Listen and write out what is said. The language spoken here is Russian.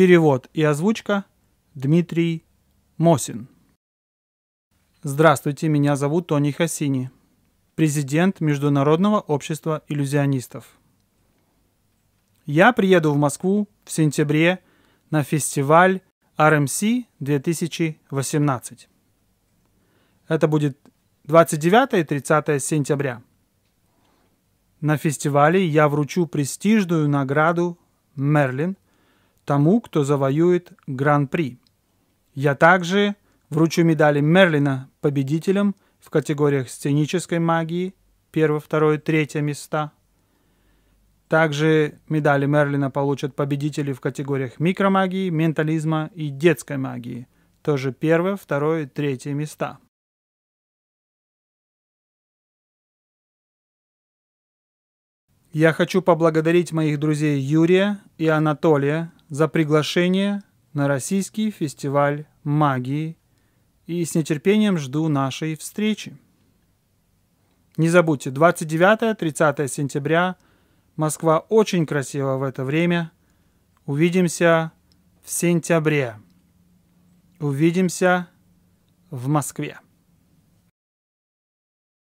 Перевод и озвучка Дмитрий Мосин. Здравствуйте, меня зовут Тони Хасини, президент Международного общества иллюзионистов. Я приеду в Москву в сентябре на фестиваль RMC 2018. Это будет 29 и 30 сентября. На фестивале я вручу престижную награду «Мерлин» – тому, кто завоюет Гран-при. Я также вручу медали Мерлина победителям в категориях сценической магии первое, второе, третье места. Также медали Мерлина получат победители в категориях микромагии, ментализма и детской магии, тоже первое, второе, третье места. Я хочу поблагодарить моих друзей Юрия и Анатолия за приглашение на Российский фестиваль магии и с нетерпением жду нашей встречи. Не забудьте, 29-30 сентября Москва очень красива в это время. Увидимся в сентябре. Увидимся в Москве.